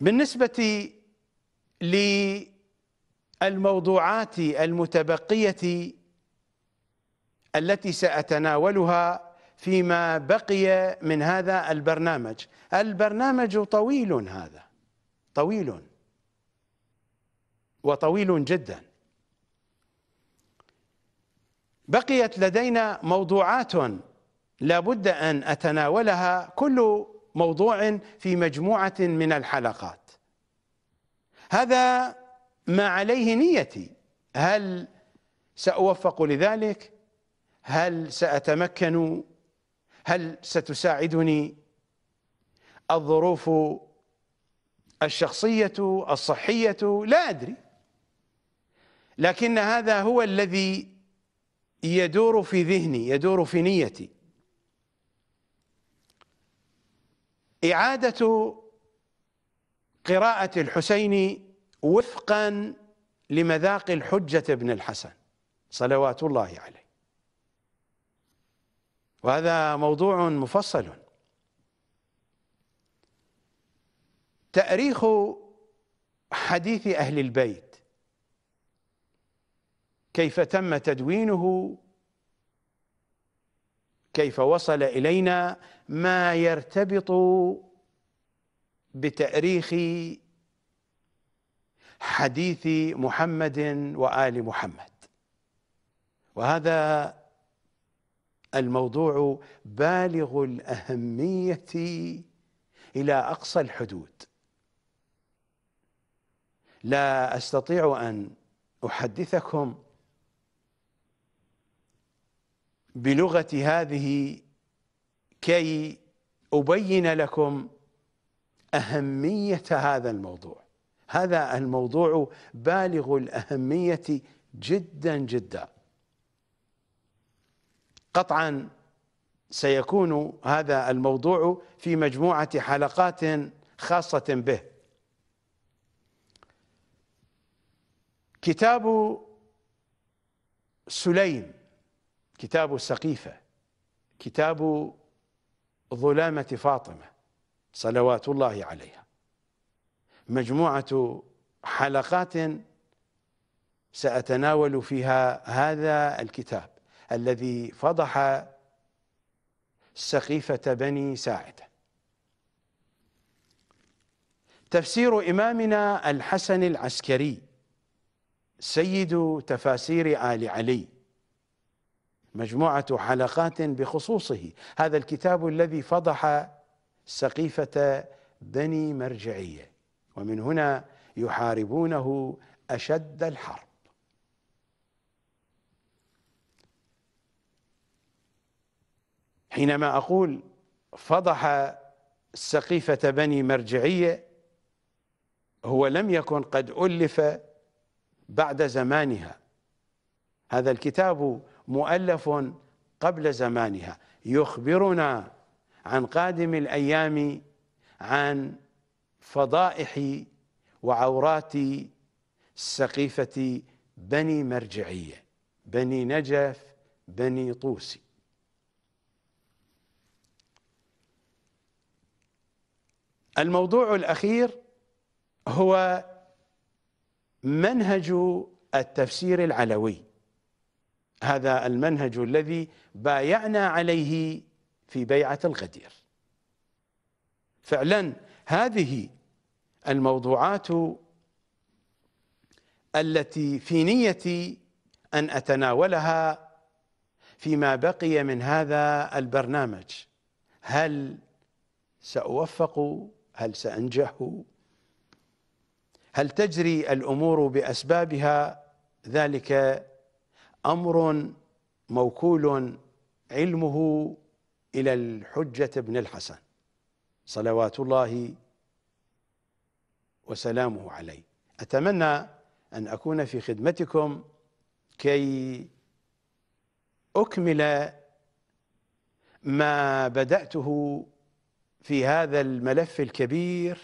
بالنسبة للموضوعات المتبقية التي سأتناولها فيما بقي من هذا البرنامج البرنامج طويل هذا طويل وطويل جدا بقيت لدينا موضوعات لابد أن أتناولها كل موضوع في مجموعة من الحلقات هذا ما عليه نيتي هل سأوفق لذلك هل سأتمكن هل ستساعدني الظروف الشخصية الصحية لا أدري لكن هذا هو الذي يدور في ذهني يدور في نيتي إعادة قراءة الحسين وفقا لمذاق الحجة ابن الحسن صلوات الله عليه وهذا موضوع مفصل تأريخ حديث أهل البيت كيف تم تدوينه كيف وصل الينا ما يرتبط بتاريخ حديث محمد وال محمد وهذا الموضوع بالغ الاهميه الى اقصى الحدود لا استطيع ان احدثكم بلغة هذه كي أبين لكم أهمية هذا الموضوع هذا الموضوع بالغ الأهمية جدا جدا قطعا سيكون هذا الموضوع في مجموعة حلقات خاصة به كتاب سليم كتاب السقيفة كتاب ظلامة فاطمة صلوات الله عليها مجموعة حلقات سأتناول فيها هذا الكتاب الذي فضح سقيفة بني ساعدة تفسير إمامنا الحسن العسكري سيد تفاسير آل علي مجموعة حلقات بخصوصه هذا الكتاب الذي فضح سقيفة بني مرجعية ومن هنا يحاربونه أشد الحرب حينما أقول فضح سقيفة بني مرجعية هو لم يكن قد ألف بعد زمانها هذا الكتاب مؤلف قبل زمانها يخبرنا عن قادم الأيام عن فضائح وعورات سقيفة بني مرجعية بني نجف بني طوسي الموضوع الأخير هو منهج التفسير العلوي هذا المنهج الذي بايعنا عليه في بيعة الغدير فعلا هذه الموضوعات التي في نيتي أن أتناولها فيما بقي من هذا البرنامج هل سأوفق هل سأنجح هل تجري الأمور بأسبابها ذلك امر موكول علمه الى الحجه بن الحسن صلوات الله وسلامه عليه اتمنى ان اكون في خدمتكم كي اكمل ما بداته في هذا الملف الكبير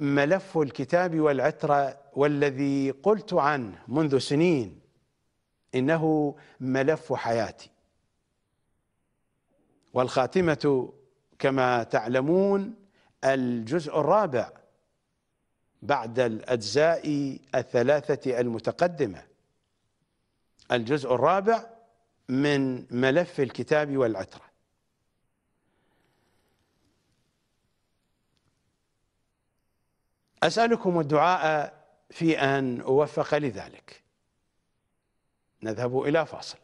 ملف الكتاب والعترة والذي قلت عنه منذ سنين إنه ملف حياتي والخاتمة كما تعلمون الجزء الرابع بعد الأجزاء الثلاثة المتقدمة الجزء الرابع من ملف الكتاب والعترة أسألكم الدعاء في أن أوفق لذلك نذهب إلى فاصل